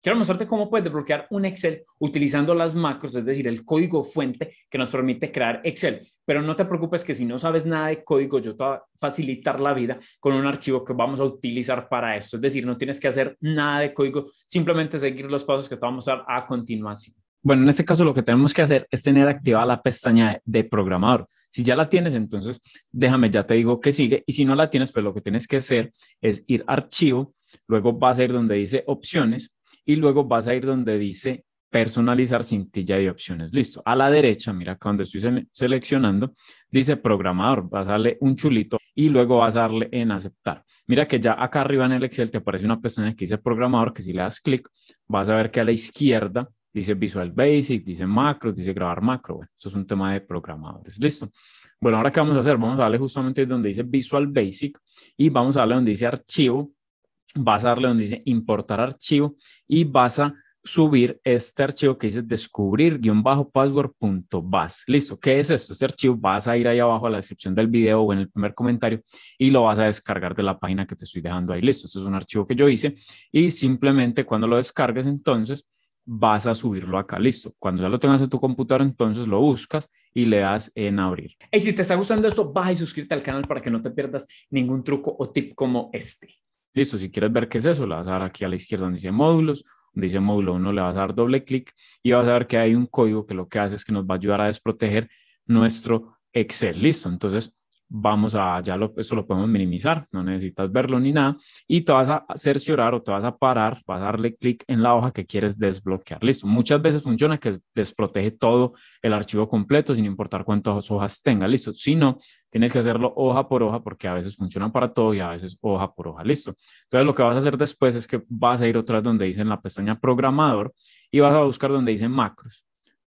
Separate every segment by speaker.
Speaker 1: Quiero mostrarte cómo puedes desbloquear un Excel utilizando las macros, es decir, el código fuente que nos permite crear Excel. Pero no te preocupes que si no sabes nada de código, yo te voy a facilitar la vida con un archivo que vamos a utilizar para esto. Es decir, no tienes que hacer nada de código, simplemente seguir los pasos que te vamos a dar a continuación. Bueno, en este caso lo que tenemos que hacer es tener activada la pestaña de programador. Si ya la tienes, entonces déjame, ya te digo que sigue. Y si no la tienes, pues lo que tienes que hacer es ir a archivo, luego vas a ir donde dice opciones y luego vas a ir donde dice personalizar cintilla de opciones. Listo. A la derecha, mira, cuando estoy seleccionando, dice programador. Vas a darle un chulito y luego vas a darle en aceptar. Mira que ya acá arriba en el Excel te aparece una pestaña que dice programador, que si le das clic, vas a ver que a la izquierda dice Visual Basic, dice macro, dice grabar macro. eso es un tema de programadores. Listo. Bueno, ahora qué vamos a hacer? Vamos a darle justamente donde dice Visual Basic y vamos a darle donde dice archivo vas a darle donde dice importar archivo y vas a subir este archivo que dice descubrir-password.bas. Listo, ¿qué es esto? Este archivo vas a ir ahí abajo a la descripción del video o en el primer comentario y lo vas a descargar de la página que te estoy dejando ahí. Listo, Este es un archivo que yo hice y simplemente cuando lo descargues entonces vas a subirlo acá. Listo, cuando ya lo tengas en tu computadora entonces lo buscas y le das en abrir. Y si te está gustando esto, baja y suscríbete al canal para que no te pierdas ningún truco o tip como este. Listo, si quieres ver qué es eso, le vas a dar aquí a la izquierda donde dice módulos, donde dice módulo 1, le vas a dar doble clic y vas a ver que hay un código que lo que hace es que nos va a ayudar a desproteger nuestro Excel. Listo, entonces vamos a, ya lo, lo podemos minimizar, no necesitas verlo ni nada, y te vas a cerciorar o te vas a parar, vas a darle clic en la hoja que quieres desbloquear. Listo, muchas veces funciona que desprotege todo el archivo completo sin importar cuántas hojas tenga, listo. Si no, tienes que hacerlo hoja por hoja porque a veces funciona para todo y a veces hoja por hoja, listo. Entonces lo que vas a hacer después es que vas a ir otra donde dice en la pestaña programador y vas a buscar donde dice macros.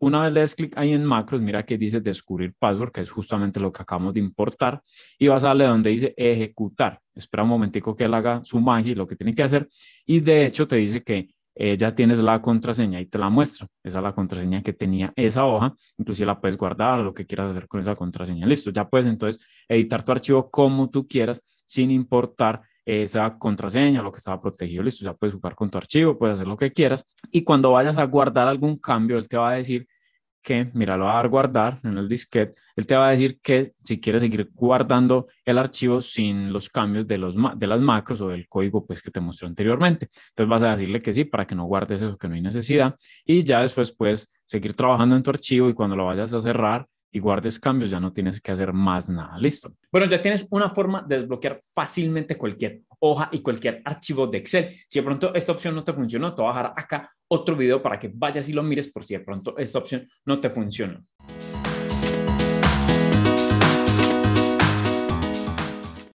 Speaker 1: Una vez le das clic ahí en macros, mira que dice descubrir password, que es justamente lo que acabamos de importar, y vas a darle donde dice ejecutar. Espera un momentico que él haga su magia y lo que tiene que hacer. Y de hecho te dice que eh, ya tienes la contraseña y te la muestra. Esa es la contraseña que tenía esa hoja. Inclusive la puedes guardar, lo que quieras hacer con esa contraseña. Listo, ya puedes entonces editar tu archivo como tú quieras, sin importar esa contraseña, lo que estaba protegido, listo, ya puedes jugar con tu archivo, puedes hacer lo que quieras. Y cuando vayas a guardar algún cambio, él te va a decir que, mira, lo va a dar guardar en el disquete, él te va a decir que si quieres seguir guardando el archivo sin los cambios de, los, de las macros o del código pues, que te mostró anteriormente. Entonces vas a decirle que sí para que no guardes eso que no hay necesidad y ya después puedes seguir trabajando en tu archivo y cuando lo vayas a cerrar y guardes cambios, ya no tienes que hacer más nada. Listo. Bueno, ya tienes una forma de desbloquear fácilmente cualquier hoja y cualquier archivo de Excel. Si de pronto esta opción no te funcionó, te voy a dejar acá otro video para que vayas y lo mires por si de pronto esta opción no te funcionó.